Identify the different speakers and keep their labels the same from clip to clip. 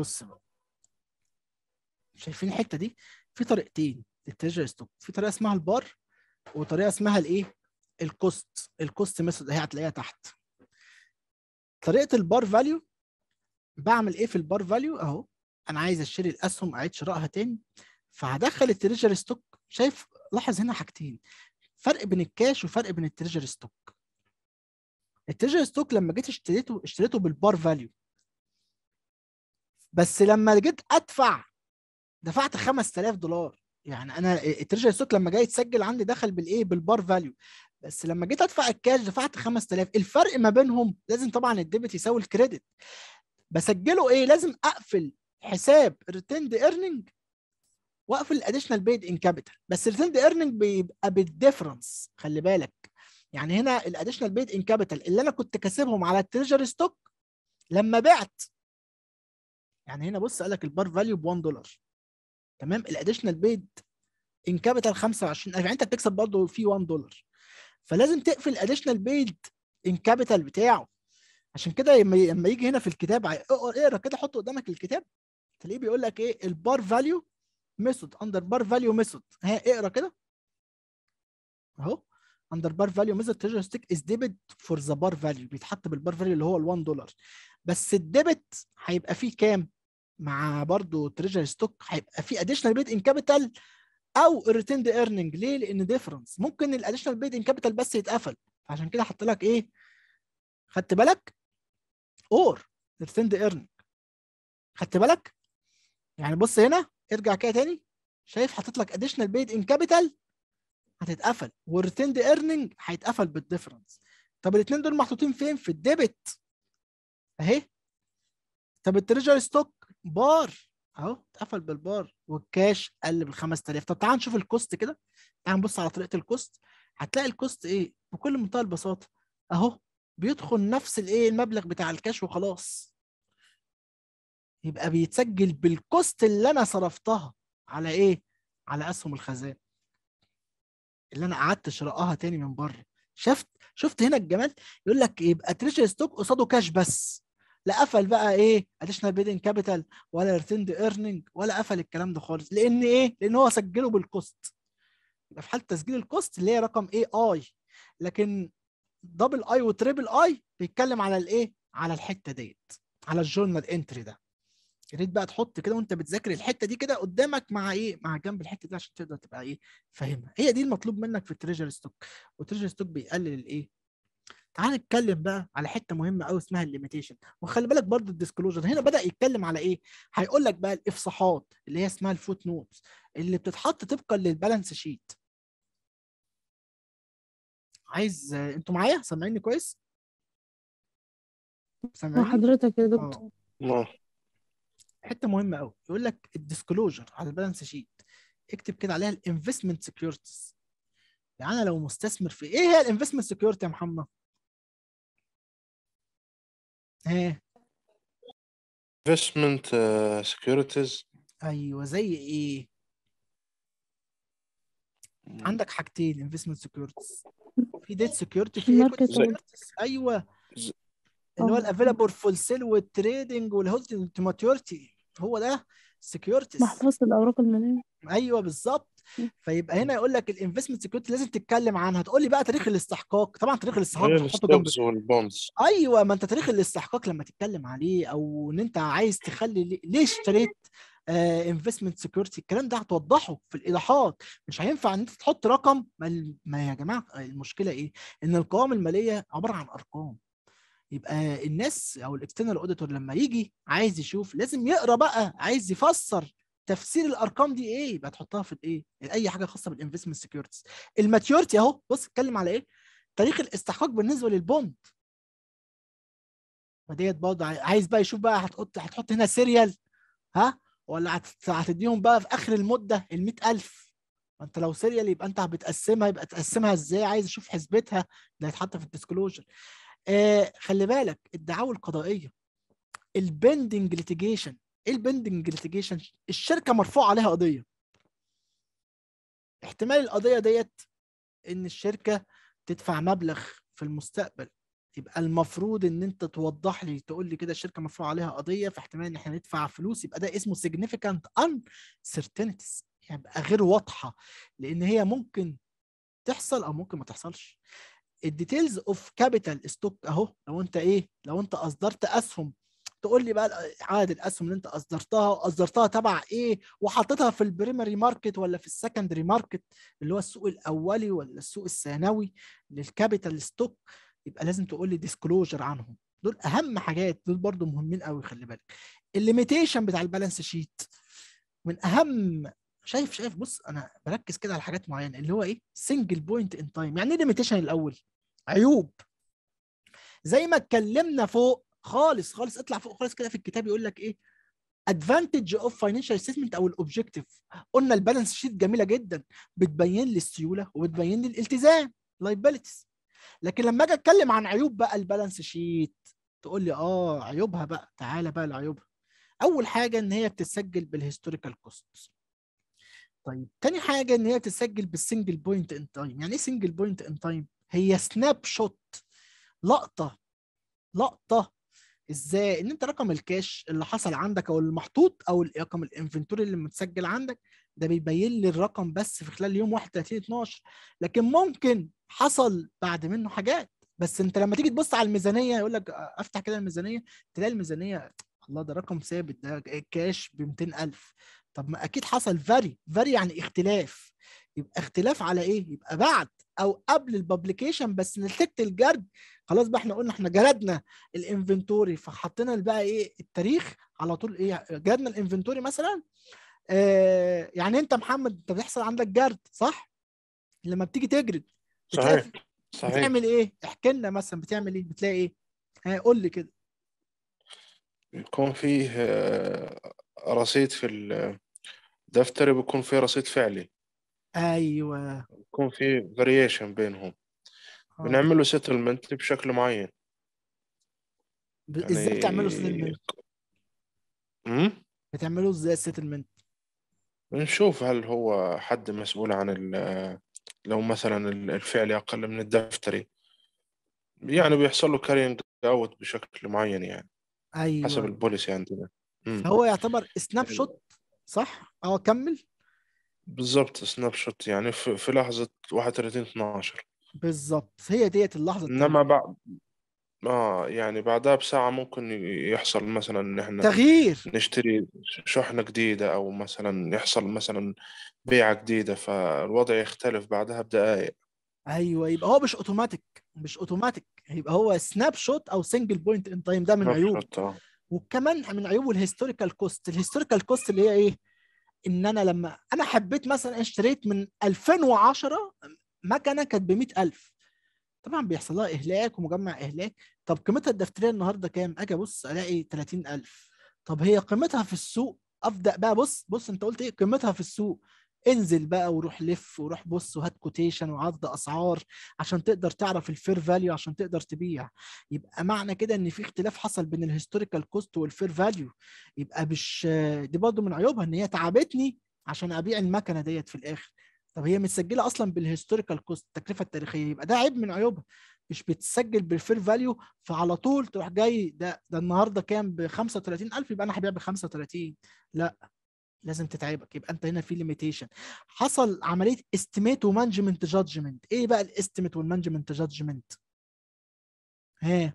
Speaker 1: بص شايفين الحته دي في طريقتين للتريجر ستوك في طريقه اسمها البار وطريقه اسمها الايه الكوست الكوست ميثود هي هتلاقيها تحت طريقه البار فاليو بعمل ايه في البار فاليو اهو انا عايز اشتري الاسهم اعيد شرائها تاني فهدخل التريجر ستوك شايف لاحظ هنا حاجتين فرق بين الكاش وفرق بين التريجر ستوك التريجر ستوك لما جيت اشتريته اشتريته بالبار فاليو بس لما جيت ادفع دفعت 5000 دولار يعني انا التريجر ستوك لما جاي يتسجل عندي دخل بالايه بالبار فاليو بس لما جيت ادفع الكاش دفعت 5000 الفرق ما بينهم لازم طبعا الديبت يساوي الكريدت بسجله ايه لازم اقفل حساب ريتند ايرننج واقفل الاديشنال بيد ان كابيتال بس ريتند ايرننج بيبقى بالديفرنس خلي بالك يعني هنا الاديشنال بيد ان كابيتال اللي انا كنت كاسبهم على التريجر ستوك لما بعت يعني هنا بص قال لك البار فاليو ب 1 دولار تمام الاديشنال بيد ان كابيتال 25000 يعني انت بتكسب برضه في 1 دولار فلازم تقفل الاديشنال بيد ان كابيتال بتاعه عشان كده لما يجي هنا في الكتاب اقرا كده حط قدامك الكتاب تلاقيه بيقول لك ايه البار فاليو ميثود اندر بار فاليو ميثود ها اقرا كده اهو اندر بار فاليو ميثود تريجر ستيك از ديبت فور ذا بار فاليو بيتحط بالبار فاليو اللي هو ال 1 دولار بس الديبت هيبقى فيه كام؟ مع برضه تريجر ستوك هيبقى في اديشنال بيد ان كابيتال او ريتيند ايرننج ليه؟ لان ديفرنس ممكن الاديشنال بيد ان كابيتال بس يتقفل عشان كده حط لك ايه؟ خدت بالك؟ اور ريتيند ايرننج خدت بالك؟ يعني بص هنا ارجع كده تاني شايف حاطط لك اديشنال بيد ان كابيتال هتتقفل والريتيند ايرننج هيتقفل بالديفرنس طب الاثنين دول محطوطين فين؟ في الديبت اهي طب التريجر ستوك بار اهو اتقفل بالبار والكاش قل بال 5000 طب تعال نشوف الكوست كده تعال نبص على طريقه الكوست هتلاقي الكوست ايه بكل منتهى البساطه اهو بيدخل نفس الايه المبلغ بتاع الكاش وخلاص يبقى بيتسجل بالكوست اللي انا صرفتها على ايه على اسهم الخزان اللي انا قعدت شراءها تاني من بره شفت شفت هنا الجمال يقول لك يبقى تريشر ستوك قصاده كاش بس لا قفل بقى ايه اديشنال بيدنج كابيتال ولا ريتند ايرنينج ولا قفل الكلام ده خالص لان ايه لان هو سجله بالكوست يبقى في حاله تسجيل الكوست اللي هي رقم اي اي لكن دبل اي وتريبل اي بيتكلم على الايه على الحته ديت على الجورنال انتري ده يا ريت بقى تحط كده وانت بتذاكر الحته دي كده قدامك مع ايه مع جنب الحته دي عشان تقدر تبقى ايه فاهمها هي دي المطلوب منك في التريجر ستوك والتريجر ستوك بيقلل الايه تعال نتكلم بقى على حته مهمه قوي اسمها الليميتيشن وخلي بالك برضه الديسكلوجر هنا بدا يتكلم على ايه هيقول لك بقى الافصاحات اللي هي اسمها الفوت نوتس اللي بتتحط طبقا للبالانس شيت عايز انتوا معايا سامعيني كويس سامعيني حضرتك يا دكتور آه. نعم. حته مهمه قوي يقول لك الديسكلوجر على البالانس شيت اكتب كده عليها الانفستمنت سكيورتيز يعني انا لو مستثمر في ايه هي الانفستمنت سكيورتي يا محمد ايه انفستمنت سكيورتيز uh, ايوه زي ايه عندك حاجتين انفستمنت سكيورتيز في ديت سكيورتي في ايكويتي ايوه اللي هو الافيلابل فور سيل والتريدنج والهولدنج تو ماتيورتي هو ده سكيورتيز محفظه الاوراق الماليه ايوه بالظبط فيبقى هنا يقول لك الانفستمنت سكيورتي لازم تتكلم عنها تقول لي بقى تاريخ الاستحقاق طبعا تاريخ الاستحقاق إيه، ايوه ما انت تاريخ الاستحقاق لما تتكلم عليه او ان انت عايز تخلي ليه اشتريت انفستمنت آه، سكيورتي الكلام ده هتوضحه في الايضاحات مش هينفع ان انت تحط رقم ما, ما يا جماعه المشكله ايه ان القوائم الماليه عباره عن ارقام يبقى الناس او الاكسترنال اوديتور لما يجي عايز يشوف لازم يقرا بقى عايز يفسر تفسير الارقام دي ايه يبقى تحطها في الايه اي حاجه خاصه بالانفستمنت سكيورتيز الماتيورتي اهو بص اتكلم على ايه تاريخ الاستحقاق بالنسبه للبوند فديت برضه عايز بقى يشوف بقى هتحط هتحط هنا سيريال ها ولا هتديهم بقى في اخر المده ال 100000 ما انت لو سيريال يبقى انت بتقسمها يبقى تقسمها ازاي عايز اشوف حسبتها ده هيتحط في الديسكلوجر آه خلي بالك الدعاوى القضائيه البندنج ليتيجيشن ايه البندنج ليتيجيشن الشركه مرفوع عليها قضيه احتمال القضيه ديت ان الشركه تدفع مبلغ في المستقبل يبقى المفروض ان انت توضح لي تقول لي كده الشركه مرفوع عليها قضيه فاحتمال ان احنا ندفع فلوس يبقى ده اسمه ان uncertainties يعني يبقى يعني غير واضحه لان هي ممكن تحصل او ممكن ما تحصلش الديتيلز اوف كابيتال ستوك اهو لو انت ايه لو انت اصدرت اسهم تقول لي بقى عدد الاسهم اللي انت اصدرتها واصدرتها تبع ايه وحطيتها في البريمري ماركت ولا في السكندري ماركت اللي هو السوق الاولي ولا السوق الثانوي للكابيتال ستوك يبقى لازم تقول لي ديسكلوجر عنهم دول اهم حاجات دول برضو مهمين قوي خلي بالك الليميتيشن بتاع البالانس شيت من اهم شايف شايف بص انا بركز كده على حاجات معينه اللي هو ايه سنجل بوينت ان تايم يعني ايه ليميتيشن الاول عيوب زي ما اتكلمنا فوق خالص خالص اطلع فوق خالص كده في الكتاب يقول لك ايه ادفانتج اوف فاينانشال ستمنت او الاوبجيكتيف قلنا البالانس شيت جميله جدا بتبين لي السيوله وبتبين لي الالتزام لايبيلتيز لكن لما اجي اتكلم عن عيوب بقى البالانس شيت تقول لي اه عيوبها بقى تعالى بقى لعيوبها اول حاجه ان هي بتتسجل بالهيستوريكال كوست طيب تاني حاجه ان هي تسجل بالسنجل بوينت ان تايم يعني ايه سنجل بوينت ان تايم هي سناب شوت لقطه لقطه ازاي ان انت رقم الكاش اللي حصل عندك او اللي محطوط او رقم الانفنتوري اللي متسجل عندك ده بيبين لي الرقم بس في خلال يوم 31 12 لكن ممكن حصل بعد منه حاجات بس انت لما تيجي تبص على الميزانيه يقول لك افتح كده الميزانيه تلاقي الميزانيه الله ده رقم ثابت ده كاش ب 200000 طب ما اكيد حصل فاري فاري يعني اختلاف يبقى اختلاف على ايه يبقى بعد او قبل الببليكيشن بس نتيجه الجرد خلاص بقى احنا قلنا احنا جردنا الانفنتوري فحطينا بقى ايه التاريخ على طول ايه جردنا الانفنتوري مثلا آه يعني انت محمد انت بيحصل عندك جرد صح لما بتيجي تجرد صحيح صحيح بتعمل ايه احكي لنا مثلا بتعمل ايه بتلاقي ايه ها قول لي كده يكون فيه آه، رصيد في دفتري بيكون فيه رصيد فعلي ايوه بيكون فيه فاريشن بينهم آه. بنعمله سيتلمنت بشكل معين ب... يعني ازاي بتعملوا سيتلمنت؟ امم بتعملوا ازاي سيتلمنت؟ بنشوف هل هو حد مسؤول عن ال لو مثلا الفعلي أقل من الدفتري يعني بيحصل له كارينج اوت بشكل معين يعني ايوه حسب البوليسي عندنا هو يعتبر سناب شوت صح؟ اه كمل بالظبط سناب شوت يعني في, في لحظة 31 12 بالظبط هي ديت اللحظة انما بعد اه يعني بعدها بساعة ممكن يحصل مثلا ان احنا تغيير نشتري شحنة جديدة او مثلا يحصل مثلا بيعة جديدة فالوضع يختلف بعدها بدقائق ايوه يبقى هو مش اوتوماتيك مش اوتوماتيك يبقى هو سناب شوت او سنجل بوينت ان تايم ده من عيوب وكمان من عيوبه الهيستوريكال كوست الهيستوريكال كوست اللي هي ايه ان انا لما انا حبيت مثلا إيه اشتريت من 2010 مكنه كانت ب 100000 طبعا بيحصل لها اهلاك ومجمع اهلاك طب قيمتها الدفتريه النهارده كام اجي ابص الاقي 30000 طب هي قيمتها في السوق ابدا بقى بص بص انت قلت ايه قيمتها في السوق انزل بقى وروح لف وروح بص وهات كوتيشن وعرض اسعار عشان تقدر تعرف الفير فاليو عشان تقدر تبيع يبقى معنى كده ان في اختلاف حصل بين الهيستوريكال كوست والفير فاليو يبقى مش دي برضه من عيوبها ان هي تعبتني عشان ابيع المكنه ديت في الاخر طب هي متسجله اصلا بالهيستوريكال كوست التكلفه التاريخيه يبقى ده عيب من عيوبها مش بتسجل بالفير فاليو فعلى طول تروح جاي ده ده النهارده كام ب 35000 يبقى انا هبيع ب 35 لا لازم تتعبك يبقى انت هنا في ليميتيشن حصل عمليه استيميت ومانجمنت جادجمنت ايه بقى الاستيميت والمانجمنت جادجمنت ها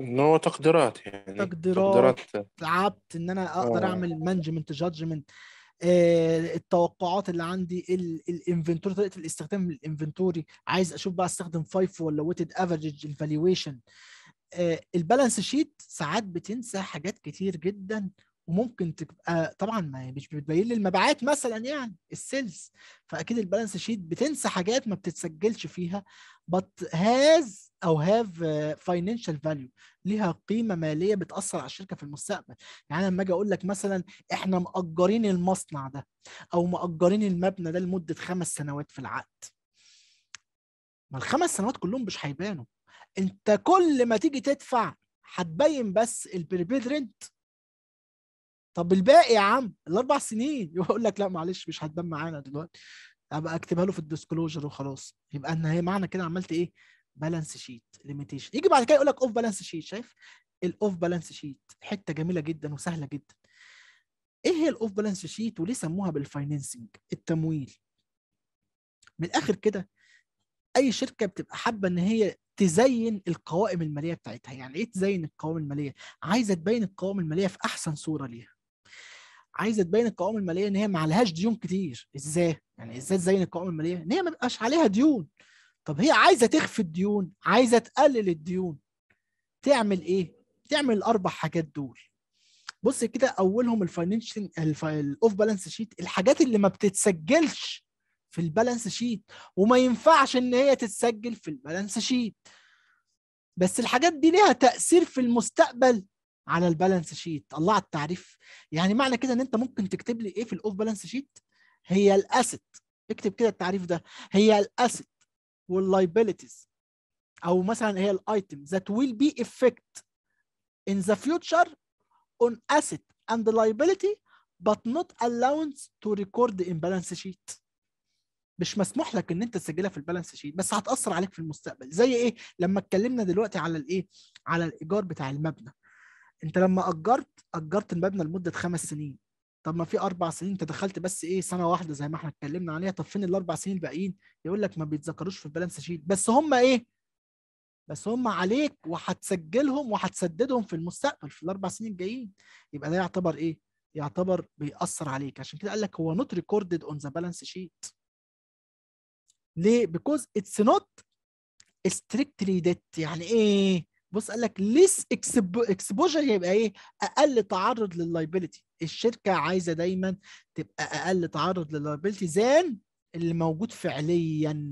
Speaker 1: ان هو تقديرات يعني تقديرات, تعبت ان انا اقدر آه. اعمل مانجمنت جادجمنت آه التوقعات اللي عندي الانفنتوري طريقه الاستخدام الانفنتوري عايز اشوف بقى استخدم فايف ولا ويتد افريج الفالويشن البالانس شيت ساعات بتنسى حاجات كتير جدا وممكن تبقى طبعا ما مش بتبين لي المبيعات مثلا يعني السيلز فاكيد البالانس شيت بتنسى حاجات ما بتتسجلش فيها بت هاز او هاف فاينانشال فاليو ليها قيمه ماليه بتاثر على الشركه في المستقبل يعني لما اجي اقول لك مثلا احنا مأجرين المصنع ده او مأجرين المبنى ده لمده خمس سنوات في العقد ما الخمس سنوات كلهم مش هيبانوا انت كل ما تيجي تدفع هتبين بس البريبيد رنت طب الباقي يا عم الاربع سنين يقول لك لا معلش مش هتبان معانا دلوقتي ابقى اكتبها له في الديسكلوجر وخلاص يبقى ان هي معنى كده عملت ايه بالانس شيت ليميتيشن يجي بعد كده يقول لك اوف بالانس شيت شايف الاوف بالانس شيت حته جميله جدا وسهله جدا ايه هي الاوف بالانس شيت وليه سموها بالفاينانسنج التمويل من الاخر كده اي شركه بتبقى حابه ان هي تزين القوائم الماليه بتاعتها يعني ايه تزين القوائم الماليه عايزه تبين القوائم الماليه في احسن صوره ليها عايزه تبين القوائم الماليه ان هي ما عليهاش ديون كتير ازاي يعني ازاي تزين القوائم الماليه ان هي ما بيبقاش عليها ديون طب هي عايزه تخفي الديون عايزه تقلل الديون تعمل ايه تعمل الاربع حاجات دول بص كده اولهم الفاينانشال الاوف بالانس شيت الحاجات اللي ما بتتسجلش في البالانس شيت وما ينفعش ان هي تتسجل في البالانس شيت بس الحاجات دي ليها تاثير في المستقبل على البالانس شيت الله على التعريف يعني معنى كده ان انت ممكن تكتب لي ايه في الاوف بالانس شيت هي الاسيت اكتب كده التعريف ده هي الاسيت واللايبيليتيز او مثلا هي الايتم ذات ويل بي افكت ان ذا فيوتشر اون اسيت اند لايبيلتي but not allowance to record in balance sheet مش مسموح لك ان انت تسجلها في البالانس شيت بس هتاثر عليك في المستقبل زي ايه لما اتكلمنا دلوقتي على الايه على الايجار بتاع المبنى انت لما اجرت اجرت المبنى لمده خمس سنين طب ما في اربع سنين انت دخلت بس ايه سنه واحده زي ما احنا اتكلمنا عليها طب فين الاربع سنين الباقيين يقول لك ما بيتذكروش في البالانس شيت بس هم ايه بس هم عليك وهتسجلهم وهتسددهم في المستقبل في الاربع سنين الجايين يبقى ده يعتبر ايه يعتبر بيأثر عليك عشان كده قال لك هو نوت ريكوردد اون ذا بالانس شيت ليه بيكوز اتس نوت ستريكتلي ديت يعني ايه بص قال لك ليس اكسبوجر يبقى ايه اقل تعرض لللايبيلتي الشركه عايزه دايما تبقى اقل تعرض لللايبيلتي زان اللي موجود فعليا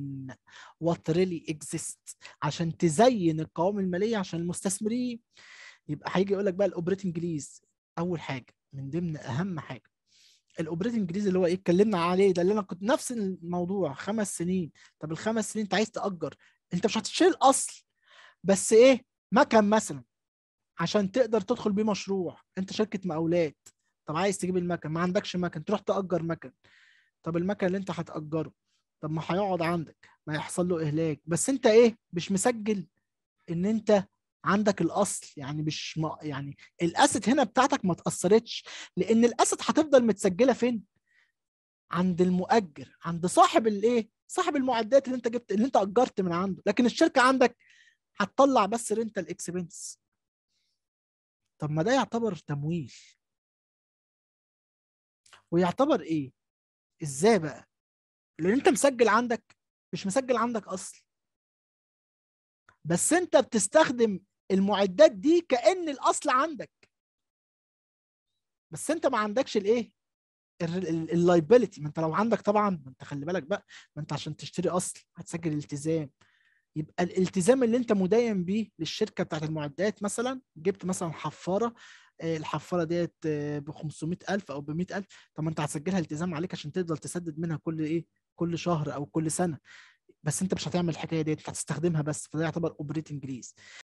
Speaker 1: وات ريلي اكزيست عشان تزين القوائم الماليه عشان المستثمرين يبقى هيجي يقول لك بقى الاوبريتنج ليز اول حاجه من ضمن اهم حاجه الاوبريتنج ليز اللي هو ايه اتكلمنا عليه ده اللي انا كنت نفس الموضوع خمس سنين طب الخمس سنين انت عايز تاجر انت مش هتشيل الاصل بس ايه مكن مثلا عشان تقدر تدخل بيه مشروع انت شركه مقاولات طب عايز تجيب المكن ما عندكش مكن تروح تأجر مكن طب المكن اللي انت هتأجره طب ما هيقعد عندك ما يحصل له اهلاك بس انت ايه مش مسجل ان انت عندك الاصل يعني مش ما يعني الاسد هنا بتاعتك ما تاثرتش لان الاسد هتفضل متسجله فين عند المؤجر عند صاحب الايه صاحب المعدات اللي انت جبت اللي انت اجرت من عنده لكن الشركه عندك هتطلع بس رنتال اكسبنس طب ما ده يعتبر تمويل ويعتبر ايه ازاي بقى لان انت مسجل عندك مش مسجل عندك اصل بس انت بتستخدم المعدات دي كان الاصل عندك بس انت ما عندكش الايه اللايبيلتي ما انت لو عندك طبعا ما انت خلي بالك بقى ما انت عشان تشتري اصل هتسجل التزام يبقى الالتزام اللي انت مدين بيه للشركه بتاعت المعدات مثلا جبت مثلا حفاره آه، الحفاره ديت آه، ب 500000 او ب 100000 طب ما انت هتسجلها التزام عليك عشان تفضل تسدد منها كل ايه كل شهر او كل سنه بس انت مش هتعمل الحكايه ديت هتستخدمها بس فده يعتبر اوبريتنج ليز